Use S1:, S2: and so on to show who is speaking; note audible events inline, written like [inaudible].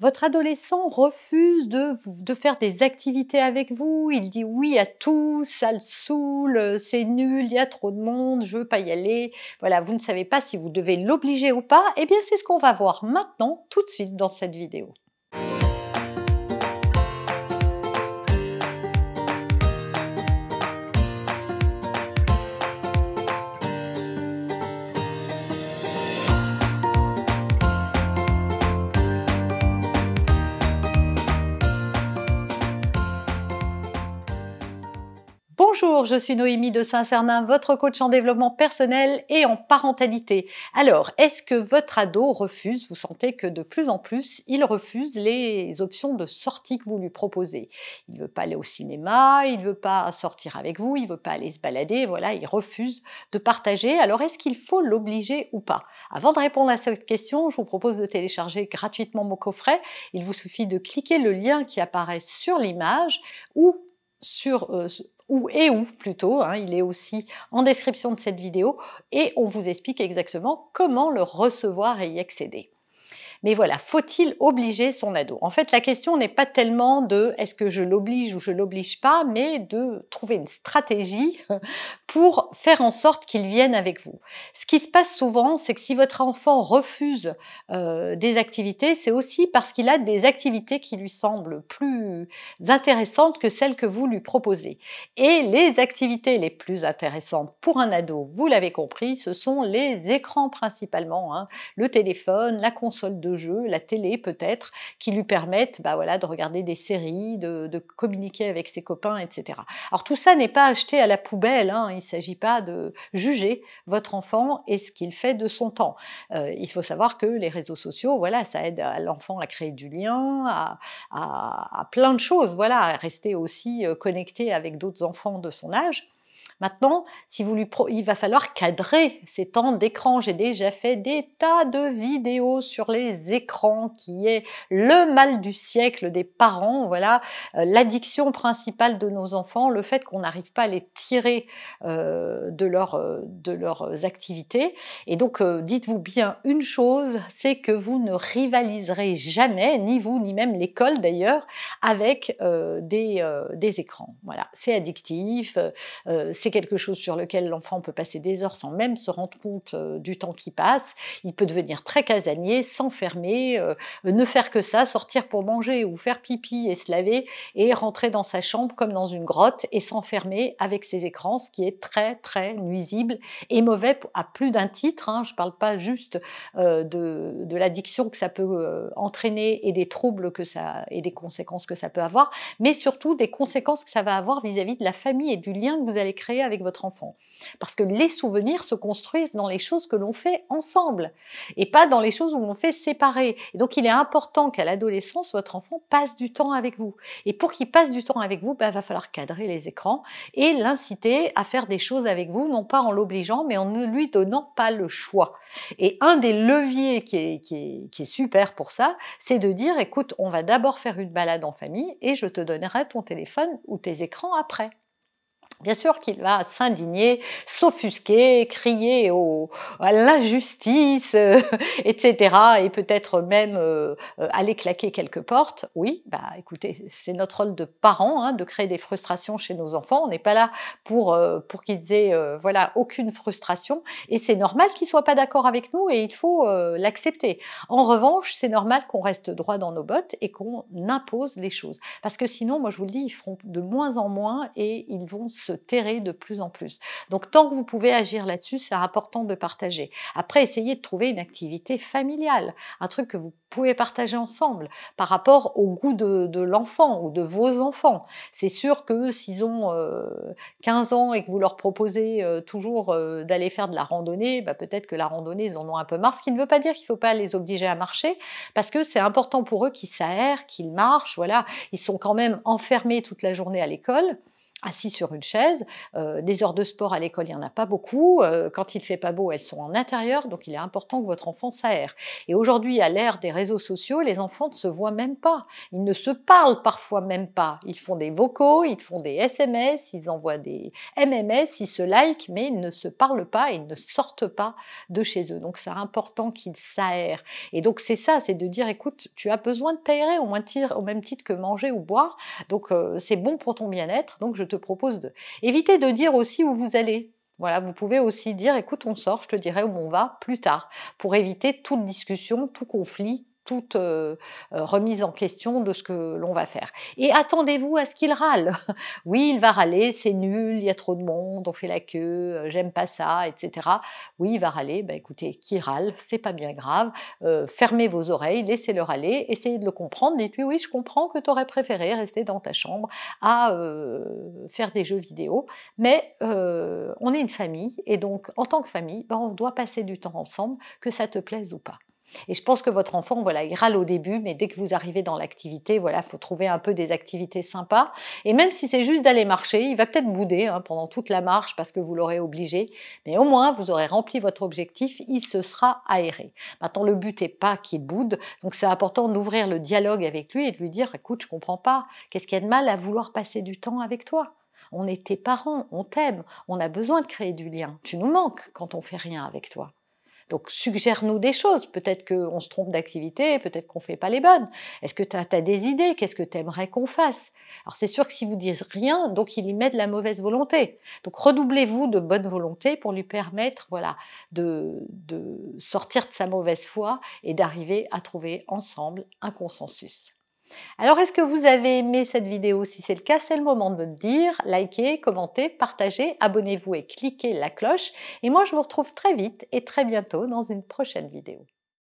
S1: Votre adolescent refuse de, faire des activités avec vous. Il dit oui à tout, ça le saoule, c'est nul, il y a trop de monde, je veux pas y aller. Voilà, vous ne savez pas si vous devez l'obliger ou pas. et eh bien, c'est ce qu'on va voir maintenant, tout de suite dans cette vidéo. Bonjour, je suis Noémie de Saint-Cernin, votre coach en développement personnel et en parentalité. Alors, est-ce que votre ado refuse Vous sentez que de plus en plus, il refuse les options de sortie que vous lui proposez. Il ne veut pas aller au cinéma, il ne veut pas sortir avec vous, il ne veut pas aller se balader, voilà, il refuse de partager. Alors, est-ce qu'il faut l'obliger ou pas Avant de répondre à cette question, je vous propose de télécharger gratuitement mon coffret. Il vous suffit de cliquer le lien qui apparaît sur l'image ou sur euh, ou et où plutôt, hein, il est aussi en description de cette vidéo, et on vous explique exactement comment le recevoir et y accéder. Mais voilà, faut-il obliger son ado En fait, la question n'est pas tellement de est-ce que je l'oblige ou je l'oblige pas, mais de trouver une stratégie [laughs] pour faire en sorte qu'il vienne avec vous. Ce qui se passe souvent, c'est que si votre enfant refuse euh, des activités, c'est aussi parce qu'il a des activités qui lui semblent plus intéressantes que celles que vous lui proposez. Et les activités les plus intéressantes pour un ado, vous l'avez compris, ce sont les écrans principalement, hein. le téléphone, la console de de jeu, la télé peut-être, qui lui permettent bah, de regarder des séries, de, communiquer avec ses copains, etc. Alors tout ça n'est pas acheté à la poubelle, hein. il ne s'agit pas de juger votre enfant et ce qu'il fait de son temps. Euh, il faut savoir que les réseaux sociaux, voilà, ça aide l'enfant à créer du lien, à, plein de choses, voilà, à rester aussi euh, connecté avec d'autres enfants de son âge. Maintenant, si vous lui il va falloir cadrer ces temps d'écran. J'ai déjà fait des tas de vidéos sur les écrans qui est le mal du siècle des parents. Voilà, euh, l'addiction principale de nos enfants, le fait qu'on n'arrive pas à les tirer euh, de, leur, euh, de leurs activités. Et donc, dites-vous bien une chose, c'est que vous ne rivaliserez jamais, ni vous, ni même l'école d'ailleurs, avec des, des écrans. Voilà, c'est addictif c'est quelque chose sur lequel l'enfant peut passer des heures sans même se rendre compte euh, du temps qui passe. Il peut devenir très casanier, s'enfermer, euh, ne faire que ça, sortir pour manger ou faire pipi et se laver et rentrer dans sa chambre comme dans une grotte et s'enfermer avec ses écrans, ce qui est très très nuisible et mauvais à plus d'un titre. Hein. Je ne parle pas juste euh, de, l'addiction que ça peut entraîner et des troubles que ça et des conséquences que ça peut avoir, mais surtout des conséquences que ça va avoir vis-à-vis -vis de la famille et du lien que vous allez avec votre enfant. Parce que les souvenirs se construisent dans les choses que l'on fait ensemble et pas dans les choses où l'on fait séparer. Et donc il est important qu'à l'adolescence, votre enfant passe du temps avec vous. Et pour qu'il passe du temps avec vous, il bah, va falloir cadrer les écrans et l'inciter à faire des choses avec vous, non pas en l'obligeant, mais en ne lui donnant pas le choix. Et un des leviers qui est super pour ça, c'est de dire, écoute, on va d'abord faire une balade en famille et je te donnerai ton téléphone ou tes écrans après. Bien sûr qu'il va s'indigner, s'offusquer, crier au, à l'injustice, euh, etc. Et peut-être même euh, aller claquer quelques portes. Oui, bah écoutez, c'est notre rôle de parents hein, de créer des frustrations chez nos enfants. On n'est pas là pour euh, pour qu'ils aient voilà aucune frustration. Et c'est normal qu'ils soient pas d'accord avec nous et il faut l'accepter. En revanche, c'est normal qu'on reste droit dans nos bottes et qu'on impose les choses. Parce que sinon, moi je vous le dis, ils feront de moins en moins et ils vont se terrer de plus en plus. Donc tant que vous pouvez agir là-dessus, c'est important de partager. Après, essayez de trouver une activité familiale, un truc que vous pouvez partager ensemble par rapport au goût de, l'enfant ou de vos enfants. C'est sûr que s'ils ont 15 euh, ans et que vous leur proposez euh, toujours euh, d'aller faire de la randonnée, bah, peut-être que la randonnée, ils en ont un peu marre, ce qui ne veut pas dire qu'il faut pas les obliger à marcher, parce que c'est important pour eux qu'ils s'aèrent, qu'ils marchent, voilà, ils sont quand même enfermés toute la journée à l'école assis sur une chaise. Euh, des heures de sport à l'école, il n'y en a pas beaucoup. Euh, quand il ne fait pas beau, elles sont en intérieur, donc il est important que votre enfant s'aère. Et aujourd'hui, à l'ère des réseaux sociaux, les enfants ne se voient même pas. Ils ne se parlent parfois même pas. Ils font des vocaux, ils font des SMS, ils envoient des MMS, ils se likent, mais ils ne se parlent pas, ils ne sortent pas de chez eux. Donc c'est important qu'ils s'aèrent. Et donc c'est ça, c'est de dire, écoute, tu as besoin de t'aérer au, au, même titre que manger ou boire. Donc euh, c'est bon pour ton bien-être. Donc je propose de. éviter de dire aussi où vous allez. Voilà, vous pouvez aussi dire, écoute, on sort, je te dirai où on va plus tard, pour éviter toute discussion, tout conflit, toute euh, euh, remise en question de ce que l'on va faire. Et attendez-vous à ce qu'il râle. [laughs] Oui, il va râler, c'est nul, il y a trop de monde, on fait la queue, euh, j'aime pas ça, etc. Oui, il va râler, Ben écoutez, qui râle, c'est pas bien grave, fermez vos oreilles, laissez-le râler, essayez de le comprendre, dites-lui oui, je comprends que tu aurais préféré rester dans ta chambre à faire des jeux vidéo, mais on est une famille, et donc en tant que famille, ben, on doit passer du temps ensemble, que ça te plaise ou pas. Et je pense que votre enfant, voilà, il râle au début, mais dès que vous arrivez dans l'activité, voilà, faut trouver un peu des activités sympas. Et même si c'est juste d'aller marcher, il va peut-être bouder hein, pendant toute la marche parce que vous l'aurez obligé, mais au moins vous aurez rempli votre objectif, il se sera aéré. Maintenant, le but n'est pas qu'il boude, donc c'est important d'ouvrir le dialogue avec lui et de lui dire, écoute, je comprends pas, qu'est-ce qu'il y a de mal à vouloir passer du temps avec toi on est tes parents, on t'aime, on a besoin de créer du lien. Tu nous manques quand on fait rien avec toi. Donc suggère-nous des choses. Peut-être qu'on se trompe d'activité, peut-être qu'on ne fait pas les bonnes. Est-ce que tu as, des idées Qu'est-ce que tu aimerais qu'on fasse Alors c'est sûr que si vous dites rien, donc il y met de la mauvaise volonté. Donc redoublez-vous de bonne volonté pour lui permettre voilà, de, de sortir de sa mauvaise foi et d'arriver à trouver ensemble un consensus. Alors, est-ce que vous avez aimé cette vidéo Si c'est le cas, c'est le moment de me dire. Likez, commentez, partagez, abonnez-vous et cliquez la cloche. Et moi, je vous retrouve très vite et très bientôt dans une prochaine vidéo.